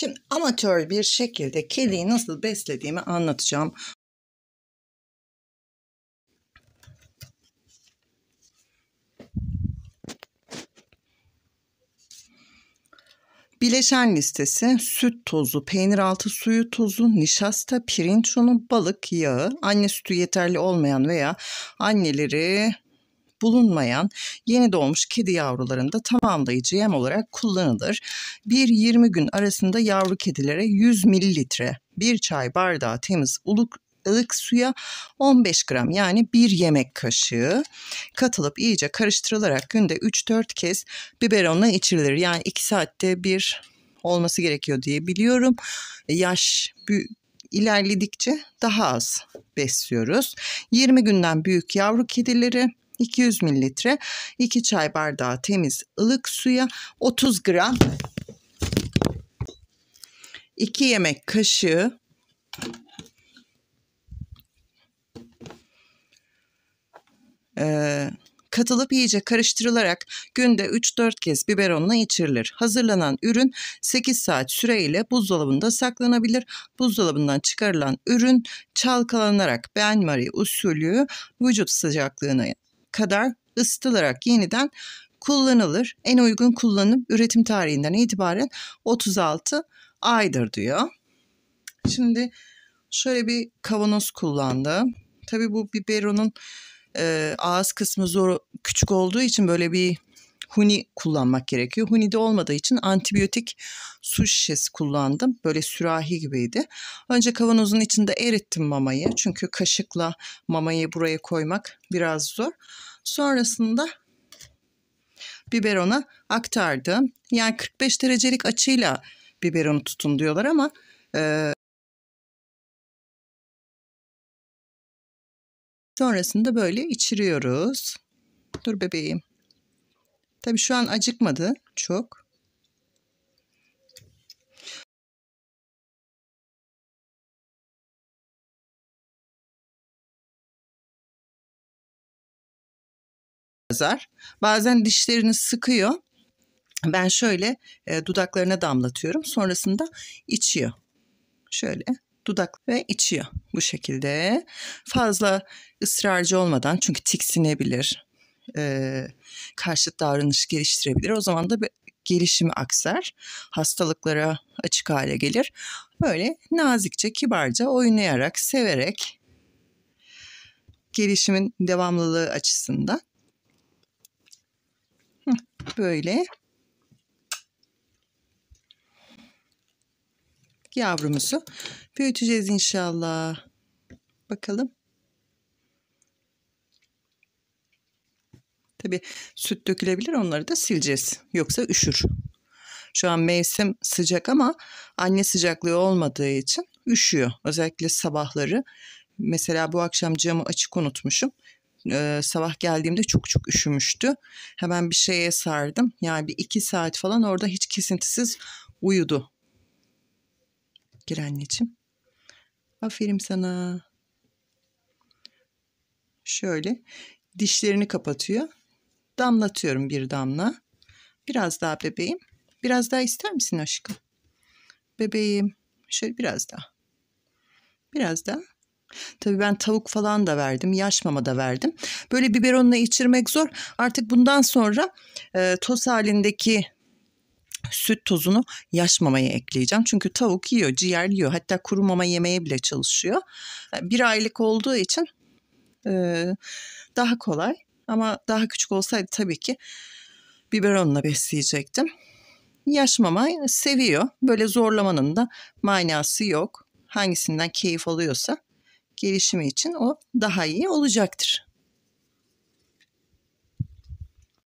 Şimdi amatör bir şekilde kediyi nasıl beslediğimi anlatacağım. Bileşen listesi süt tozu, peynir altı suyu tozu, nişasta, pirinç unu, balık, yağı, anne sütü yeterli olmayan veya anneleri bulunmayan yeni doğmuş kedi yavrularında tamamlayıcı yem olarak kullanılır. 1-20 gün arasında yavru kedilere 100 mililitre bir çay bardağı temiz uluk ılık suya 15 gram yani bir yemek kaşığı katılıp iyice karıştırılarak günde 3-4 kez biberonla içirilir. Yani 2 saatte bir olması gerekiyor diye biliyorum. Yaş ilerledikçe daha az besliyoruz. 20 günden büyük yavru kedileri 200 mililitre 2 çay bardağı temiz ılık suya 30 gram 2 yemek kaşığı e, katılıp iyice karıştırılarak günde 3-4 kez biberonla içirilir. Hazırlanan ürün 8 saat süreyle buzdolabında saklanabilir. Buzdolabından çıkarılan ürün çalkalanarak benmari usulü vücut sıcaklığına kadar ısıtılarak yeniden kullanılır. En uygun kullanım üretim tarihinden itibaren 36 aydır diyor. Şimdi şöyle bir kavanoz kullandım. Tabii bu biberonun e, ağız kısmı zor küçük olduğu için böyle bir huni kullanmak gerekiyor. Huni de olmadığı için antibiyotik su şişesi kullandım. Böyle sürahi gibiydi. Önce kavanozun içinde erittim mamayı. Çünkü kaşıkla mamayı buraya koymak biraz zor. Sonrasında biberona aktardım. Yani 45 derecelik açıyla biberonu tutun diyorlar ama e, sonrasında böyle içiriyoruz. Dur bebeğim. Tabii şu an acıkmadı çok. yazar. Bazen dişlerini sıkıyor. Ben şöyle e, dudaklarına damlatıyorum. Sonrasında içiyor. Şöyle dudak ve içiyor bu şekilde. Fazla ısrarcı olmadan çünkü tiksinebilir e, karşıt davranış geliştirebilir. O zaman da bir gelişimi aksar, hastalıklara açık hale gelir. Böyle nazikçe, kibarca, oynayarak, severek gelişimin devamlılığı açısından böyle yavrumuzu büyüteceğiz inşallah. Bakalım. Tabii süt dökülebilir onları da sileceğiz. Yoksa üşür. Şu an mevsim sıcak ama anne sıcaklığı olmadığı için üşüyor. Özellikle sabahları. Mesela bu akşam camı açık unutmuşum. Ee, sabah geldiğimde çok çok üşümüştü. Hemen bir şeye sardım. Yani bir iki saat falan orada hiç kesintisiz uyudu. Gir anneciğim. Aferin sana. Şöyle dişlerini kapatıyor. Damlatıyorum bir damla. Biraz daha bebeğim. Biraz daha ister misin aşkım? Bebeğim. Şöyle biraz daha. Biraz daha. Tabii ben tavuk falan da verdim, yaş mama da verdim. Böyle biberonla içirmek zor. Artık bundan sonra e, toz halindeki süt tozunu yaş mamaya ekleyeceğim. Çünkü tavuk yiyor, ciğer yiyor. Hatta kuru mama yemeye bile çalışıyor. E, bir aylık olduğu için e, daha kolay. Ama daha küçük olsaydı tabii ki biberonla besleyecektim. Yaş seviyor. Böyle zorlamanın da manası yok. Hangisinden keyif alıyorsa gelişimi için o daha iyi olacaktır.